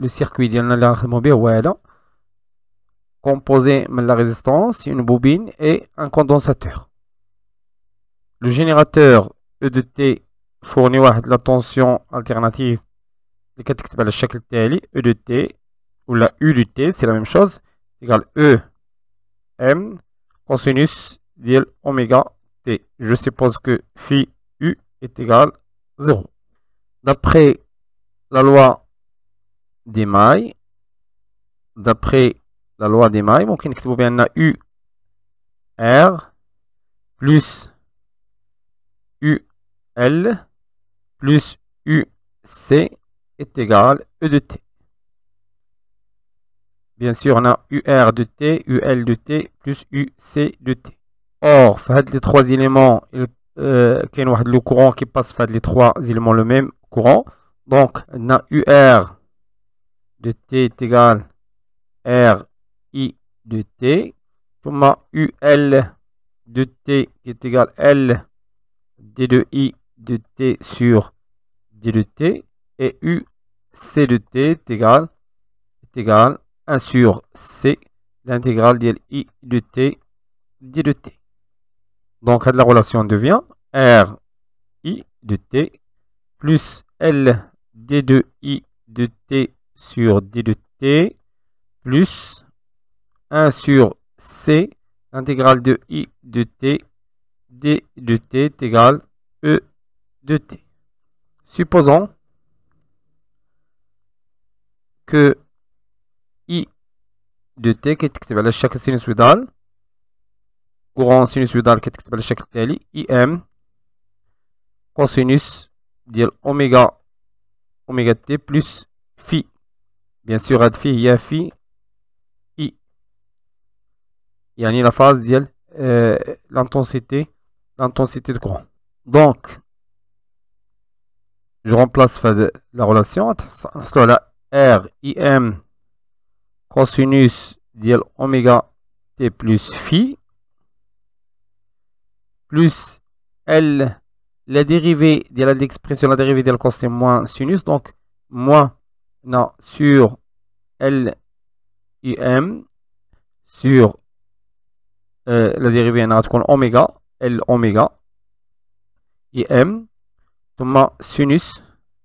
Le circuit d'un mobile composé de la résistance, une bobine et un condensateur. Le générateur E de T fournit la tension alternative le chaque tali, E de T ou la U de T, c'est la même chose, égale E M cosinus d'il oméga T. Je suppose que phi U est égal à 0. D'après la loi des mailles d'après la loi des mailles donc on a U R plus U L plus U C est égal E de T. Bien sûr, on a UR de T, L de T, plus C de T. Or, les trois éléments, il euh, y a le courant qui passe les trois éléments le même courant. Donc, on a UR de t est égal R I de t, u l de t qui est égal L d de i de t sur d de t et u c de t est égal, 1 sur c l'intégrale de i de t d de t. Donc la relation devient r i de t plus l d de i de t sur d de t plus 1 sur c intégrale de i de t d de t est égal e de t. Supposons que i de t qui est à à sinus sinusoidal courant sinusoidal à à chaque i im cosinus de oméga, t T plus phi bien sûr y phi, i y y يعني la phase phase, euh, l'intensité l'intensité de courant donc je remplace la relation R, la r im cosinus ديال omega t plus phi plus l la dérivée de l'expression la dérivée de la moins sinus donc moins non sur LIM sur euh, la dérivée en oméga L oméga IM thomas sinus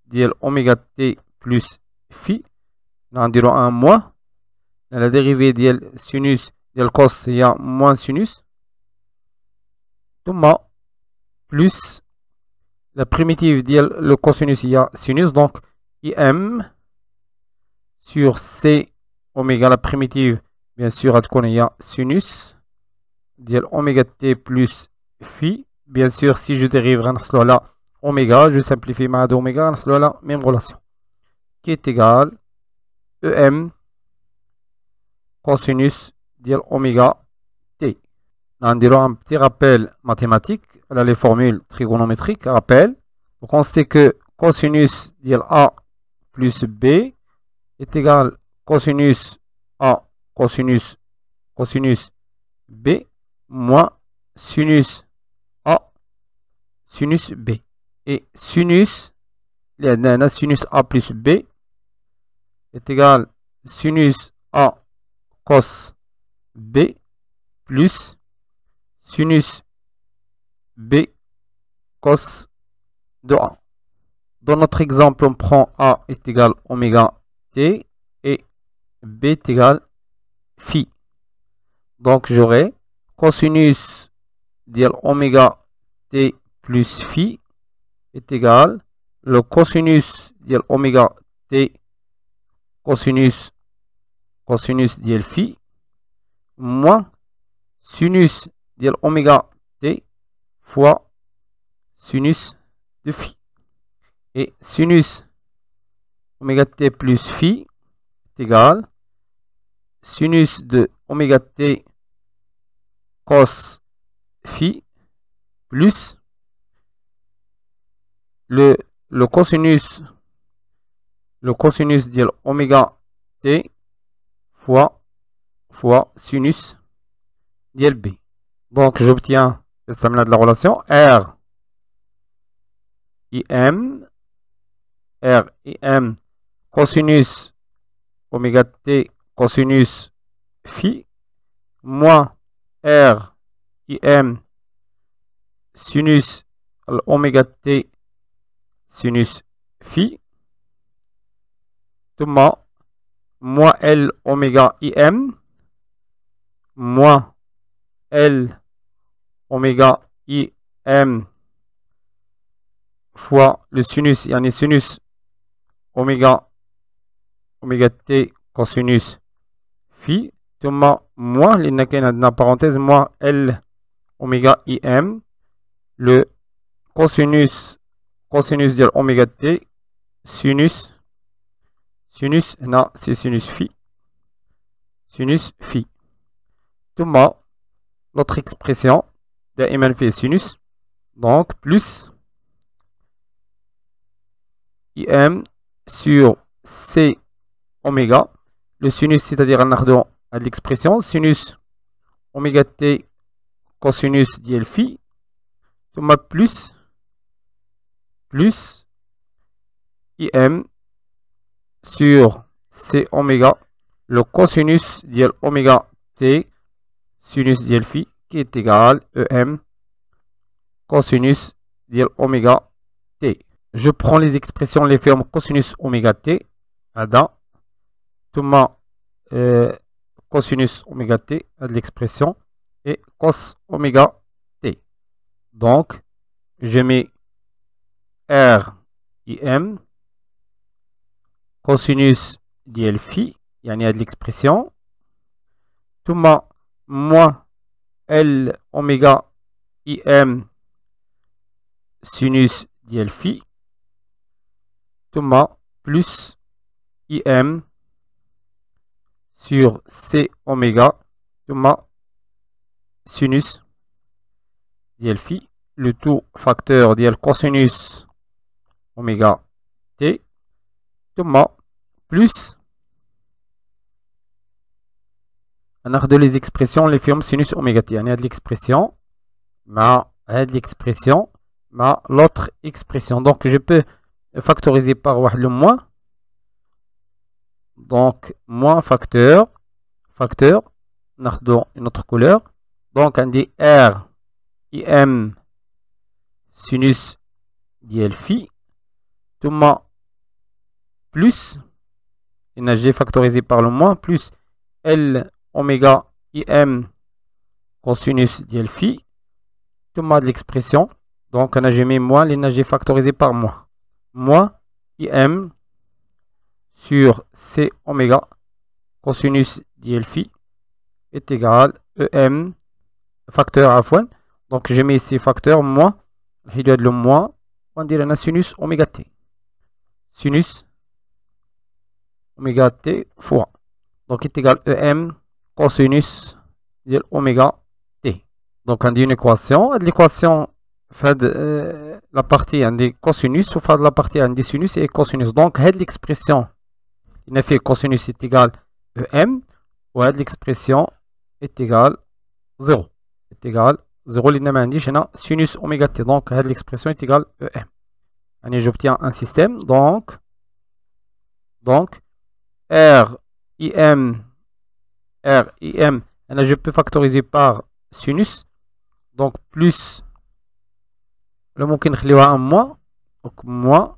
dit oméga T plus phi on en un moins la dérivée de sinus de cos il y a moins sinus thomas plus la primitive de le cosinus il y a sinus donc IM sur C oméga la primitive bien sûr à a sinus ديال oméga t plus phi bien sûr si je dérive غنحصلوا oméga je simplifie ma d oméga même relation qui est égal em cosinus ديال oméga t dira un petit rappel mathématique là les formules trigonométriques rappel donc on sait que cosinus ديال a plus b est égal cosinus A cosinus cosinus B moins sinus A sinus B. Et sinus, sinus A plus B est égal sinus A cos B plus sinus B cos de A. Dans notre exemple, on prend A est égal oméga et b est égal phi. Donc j'aurai cosinus d'oméga oméga t plus phi est égal le cosinus d'oméga oméga t cosinus cosinus diel phi moins sinus d'oméga oméga t fois sinus de phi et sinus oméga t plus phi est égal sinus de oméga t cos phi plus le, le cosinus le cosinus de oméga t fois fois sinus de B. Donc j'obtiens le de la relation R IM R IM cosinus oméga t cosinus phi moins r im sinus oméga t sinus phi tout moins L oméga IM moins L oméga M. fois le sinus, il y en un sinus oméga oméga t cosinus phi monde, moins les dans parenthèse moins L oméga im le cosinus cosinus de oméga t sinus sinus non, c'est sinus phi sinus phi monde, notre expression de phi sinus donc plus im sur c oméga. Le sinus, c'est-à-dire un à l'expression sinus oméga t cosinus d'L phi. Thomas plus plus im sur c oméga le cosinus d'L oméga t sinus d'L phi qui est égal à e m cosinus d'L oméga t. Je prends les expressions, les formes cosinus oméga t, ADA, ma euh, cosinus oméga t à l'expression et cos oméga t. Donc, je mets R IM cosinus dl phi, il y a de l'expression, tout moins L oméga IM sinus dl phi, tout plus IM sur C oméga ma sinus dial phi, le tout facteur dial cosinus oméga t, ma plus on de les expressions les firmes sinus oméga t. On a de l'expression, ma l'expression, ma l'autre expression. Donc je peux factoriser par le moins donc, moins facteur, facteur, on une autre couleur. Donc, on dit R, IM, sinus, ديال phi, ثم plus, l'énergie factorisée par le moins, plus L, oméga, IM, cosinus, ديال phi, ثم de l'expression. Donc, on a mis moins l'énergie factorisée par moins. Moins IM, sur C oméga cosinus phi est égal EM facteur à fois. Donc j'ai mis ici facteur moins, le moins, on dirait un sinus oméga t. Sinus oméga t fois. Donc est égal EM cosinus de oméga t. Donc on dit une équation. L'équation fait euh, la partie on des cosinus ou fait la partie on des sinus et cosinus. Donc l'expression إن fait cosinus est égal à e m à l'expression est égal 0 est égal 0 لأن indice, sinus oméga t donc l'expression est égal à e m j'obtiens un système donc donc r im r im je peux factoriser par sinus donc plus le mot qui un moins donc moins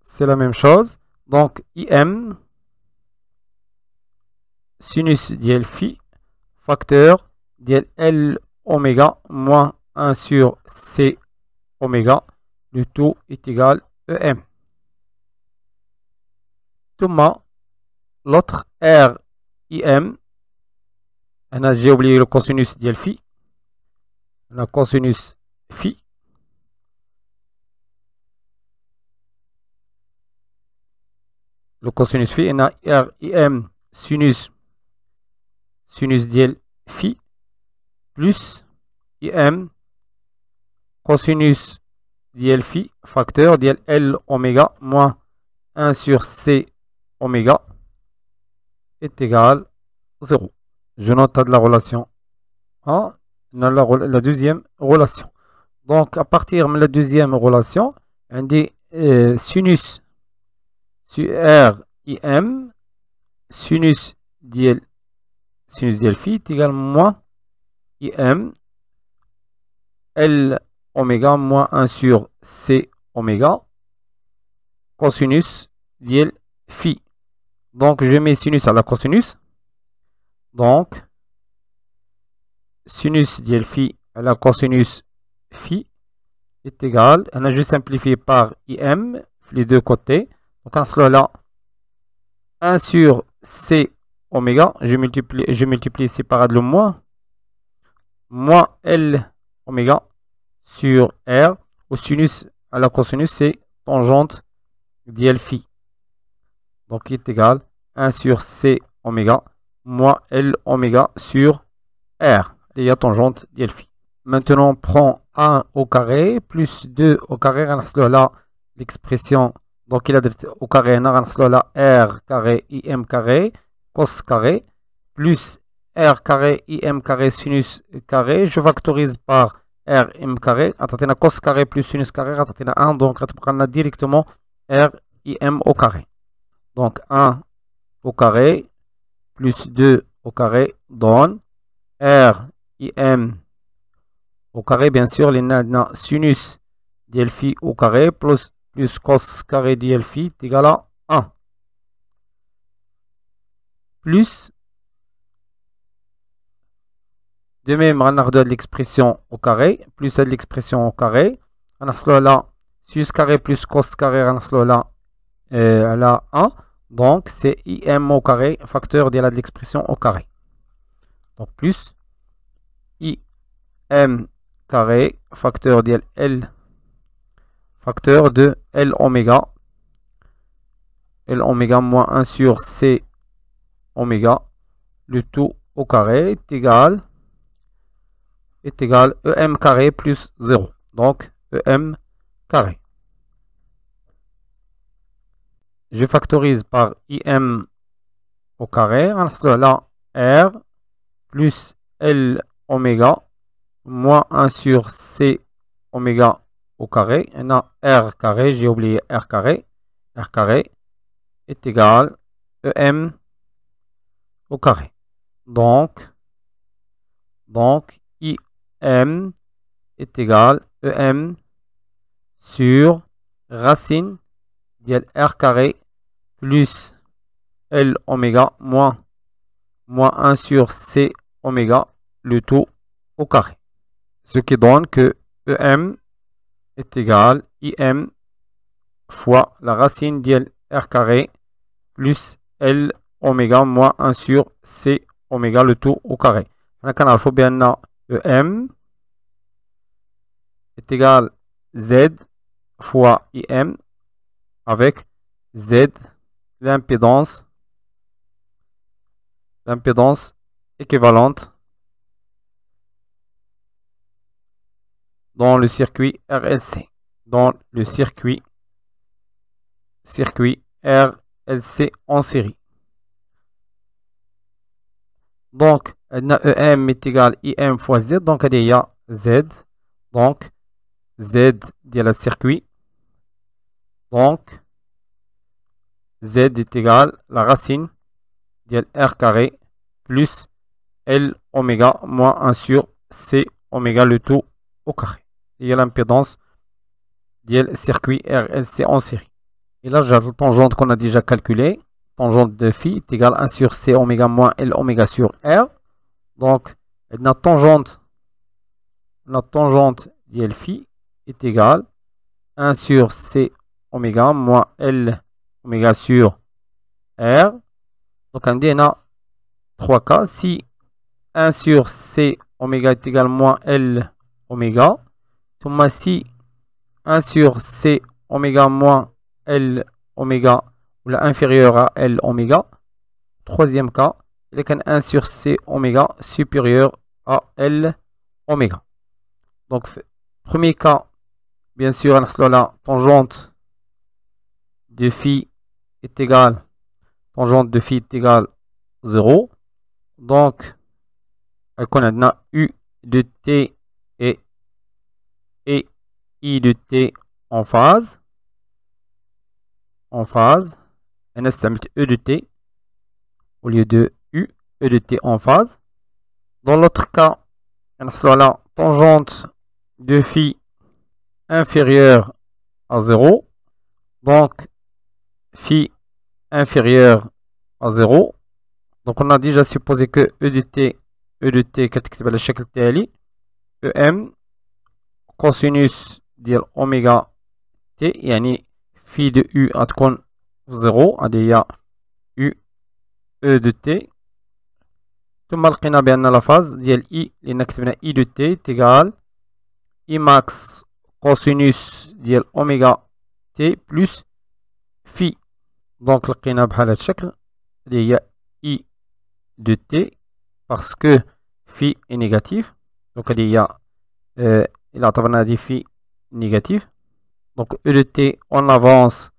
c'est la même chose donc IM sinus diel phi facteur diel oméga moins 1 sur C oméga. Le tout est égal EM. Thomas, l'autre R IM, j'ai oublié le cosinus diel phi. le cosinus phi le cosinus phi a RIM sinus sinus diel phi plus IM cosinus diel phi facteur diel L oméga moins 1 sur C oméga est égal 0. Je note la relation 1, la, la deuxième relation. Donc à partir de la deuxième relation, on dit euh, sinus sur im sinus dil sinus diel phi est égal à moins IM L oméga moins 1 sur C oméga cosinus diel phi. Donc je mets sinus à la cosinus. Donc sinus diel phi à la cosinus phi est égal. on a juste simplifié par IM les deux côtés. Quand cela là, 1 sur C oméga, je multiplie, je multiplie le moins, moins L oméga sur R, au sinus à la cosinus, c'est tangente d'elphi phi. Donc, il est égal 1 sur C oméga, moins L oméga sur R, il y a tangente d'L phi. Maintenant, on prend 1 au carré plus 2 au carré. On a là l'expression donc, il a au carré, On va R carré, I, M carré, cos carré, plus R carré, I, M carré, sinus carré. Je factorise par R, M carré. On la cos carré plus sinus carré, on a 1. Donc, on a directement R, I, M au carré. Donc, 1 au carré plus 2 au carré donne R, I, M au carré. Bien sûr, les a sinus, phi au carré, plus plus cos carré phi est égal à 1 plus de même on a l'expression au carré plus l'expression au carré on a là sus carré plus cos carré on a là à là 1 donc c'est im au carré facteur de l'expression au carré donc plus im carré facteur de l facteur de L oméga. L oméga moins 1 sur C oméga. Le tout au carré est égal, est égal EM carré plus 0. Donc EM carré. Je factorise par IM au carré. Là, R plus L oméga moins 1 sur C oméga au carré. Et non, R carré, j'ai oublié R carré. R carré est égal EM au carré. Donc, donc IM est égal à e EM sur racine d'IL R carré plus L oméga moins, moins 1 sur C oméga, le tout au carré. Ce qui donne que EM est égal im fois la racine d'l carré plus l oméga moins 1 sur c oméga le tout au carré. on a le bien em est égal z fois im avec z l'impédance l'impédance équivalente dans le circuit RLC. Dans le circuit, circuit RLC en série. Donc, EM est égal à IM fois Z. Donc, il y a Z. Donc, Z de circuit. Donc, Z est égal la racine de R carré plus L oméga moins 1 sur C oméga le tout au carré et l'impédance du circuit RLC en série. Et là, j'ajoute tangente qu'on a déjà calculée. Tangente de phi est égale 1 sur C oméga moins L oméga sur R. Donc, la tangente, la tangente de phi est égale 1 sur C oméga moins L oméga sur R. Donc, on dit, 3 cas. Si 1 sur C oméga est égal moins L oméga, si 1 sur C oméga moins L oméga ou la inférieure à L oméga. Troisième cas, il y a 1 sur C oméga supérieur à L oméga. Donc, premier cas, bien sûr, on la tangente de phi est égale tangente de phi est égale 0. Donc, on a U de T I de T en phase en phase نستعمل E de T au lieu de U E de T en phase dans l'autre cas sera la tangente de phi inférieure à 0 donc phi inférieure à 0 donc on a déjà supposé que E de T E de T كتكتب chaque E M cosinus dil t, il de u à 0, u e de t. Tout le mal la phase, i, de i de t est i max cosinus DL t plus phi Donc, il y a un i de t, parce que phi est négatif. Donc, euh, il y a la phi de négative. Donc E de t, on avance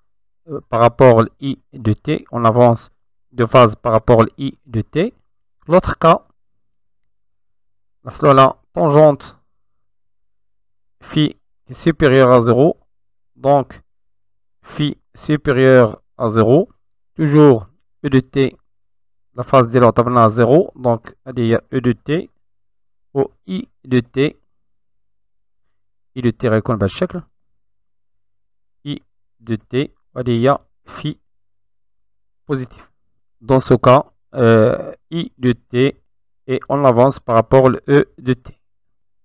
euh, par rapport à I de t, on avance de phase par rapport à I de t. L'autre cas, la tangente phi est supérieure à 0, donc phi supérieure à 0, toujours E de t, la phase 0 à 0, donc il E de t ou I de t i de t räknar pas i de t il y a phi positif. Dans ce cas euh, i de t et on avance par rapport le e de t.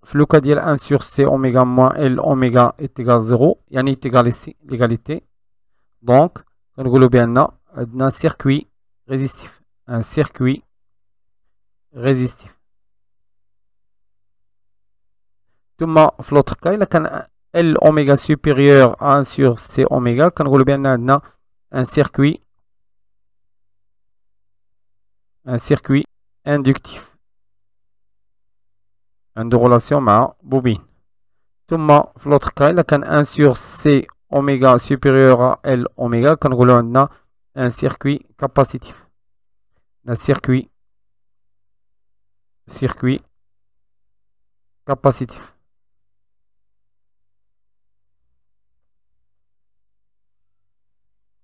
Flucadiel 1 sur c oméga moins l oméga est égal 0. Y en est égal ici l'égalité. Donc on nous bien un circuit résistif. Un circuit résistif. Tout le a L oméga supérieur à 1 sur C oméga, quand vous bien, a un circuit inductif. Un de relation ma bobine. Tout le monde flotte a 1 sur C oméga supérieur à L oméga, quand vous a un circuit capacitif. circuit. Un circuit. Capacitif.